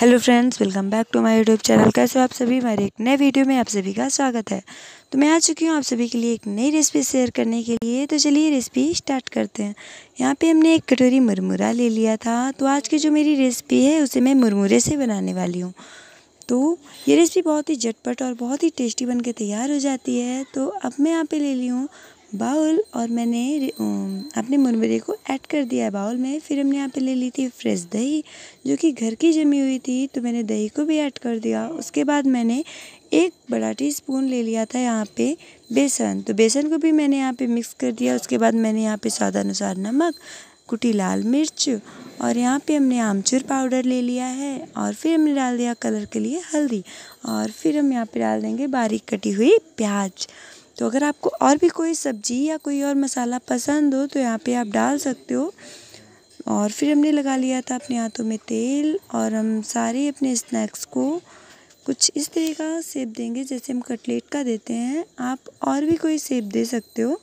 hello friends welcome back to my YouTube channel कैसे हो आप सभी हमारे एक नए वीडियो में आप सभी का स्वागत है तो मैं आ चुकी हूँ आप सभी के लिए एक नई रेसिपी शेयर करने के लिए तो चलिए रेसिपी स्टार्ट करते हैं यहाँ पे हमने एक कटोरी मुरमुरा ले लिया था तो आज की जो मेरी रेसिपी है उसे मैं मुरमुरे से बनाने वाली हूँ तो ये रेसिपी बहुत ही झटपट और बहुत ही टेस्टी बन के तैयार हो जाती है तो अब मैं यहाँ पे ले ली हूँ बाउल और मैंने अपने मुरमुरे को ऐड कर दिया बाउल में फिर हमने यहाँ पे ले ली थी फ्रेश दही जो कि घर की जमी हुई थी तो मैंने दही को भी ऐड कर दिया उसके बाद मैंने एक बड़ा टीस्पून ले लिया था यहाँ पे बेसन तो बेसन को भी मैंने यहाँ पे मिक्स कर दिया उसके बाद मैंने यहाँ पे स्वाद अनुसार नमक कुटी लाल मिर्च और यहाँ पे हमने आमचूर पाउडर ले लिया है और फिर हमने डाल दिया कलर के लिए हल्दी और फिर हम यहाँ पे डाल देंगे बारीक कटी हुई प्याज तो अगर आपको और भी कोई सब्ज़ी या कोई और मसाला पसंद हो तो यहाँ पे आप डाल सकते हो और फिर हमने लगा लिया था अपने हाथों में तेल और हम सारे अपने स्नैक्स को कुछ इस तरह का सेब देंगे जैसे हम कटलेट का देते हैं आप और भी कोई सेब दे सकते हो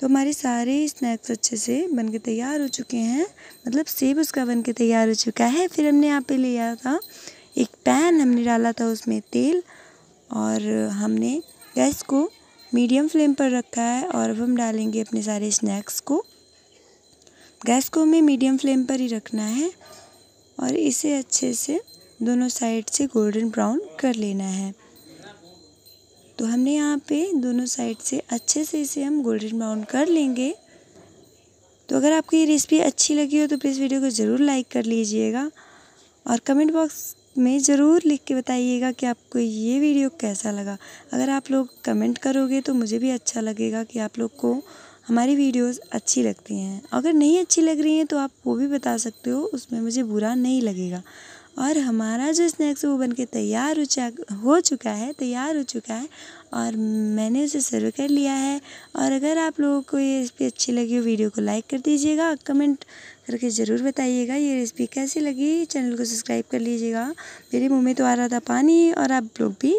तो हमारे सारे स्नैक्स अच्छे से बन के तैयार हो चुके हैं मतलब सेब उसका बन के तैयार हो चुका है फिर हमने यहाँ पे लिया था एक पैन हमने डाला था उसमें तेल और हमने गैस को मीडियम फ्लेम पर रखा है और अब हम डालेंगे अपने सारे स्नैक्स को गैस को हमें मीडियम फ्लेम पर ही रखना है और इसे अच्छे से दोनों साइड से गोल्डन ब्राउन कर लेना है तो हमने यहाँ पे दोनों साइड से अच्छे से इसे हम गोल्डन ब्राउन कर लेंगे तो अगर आपको ये रेसिपी अच्छी लगी हो तो प्लीज़ वीडियो को ज़रूर लाइक कर लीजिएगा और कमेंट बॉक्स में ज़रूर लिख के बताइएगा कि आपको ये वीडियो कैसा लगा अगर आप लोग कमेंट करोगे तो मुझे भी अच्छा लगेगा कि आप लोग को हमारी वीडियोस अच्छी लगती हैं अगर नहीं अच्छी लग रही हैं तो आप वो भी बता सकते हो उसमें मुझे बुरा नहीं लगेगा और हमारा जो स्नैक्स वो वो बनके तैयार हो चा हो चुका है तैयार हो चुका है और मैंने उसे सर्व कर लिया है और अगर आप लोगों को ये रेसिपी अच्छी लगी हो वीडियो को लाइक कर दीजिएगा कमेंट करके ज़रूर बताइएगा ये रेसिपी कैसी लगी चैनल को सब्सक्राइब कर लीजिएगा मेरे मुँह में तो आ रहा था पानी और आप लोग भी